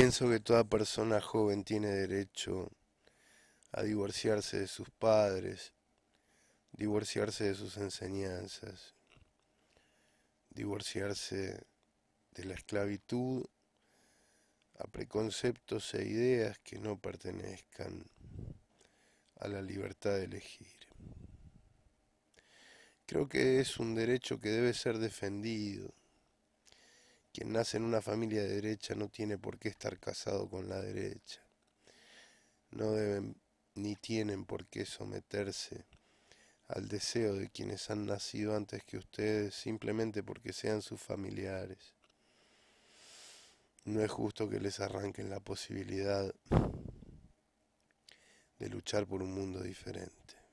Pienso que toda persona joven tiene derecho a divorciarse de sus padres, divorciarse de sus enseñanzas, divorciarse de la esclavitud a preconceptos e ideas que no pertenezcan a la libertad de elegir. Creo que es un derecho que debe ser defendido quien nace en una familia de derecha no tiene por qué estar casado con la derecha. No deben ni tienen por qué someterse al deseo de quienes han nacido antes que ustedes simplemente porque sean sus familiares. No es justo que les arranquen la posibilidad de luchar por un mundo diferente.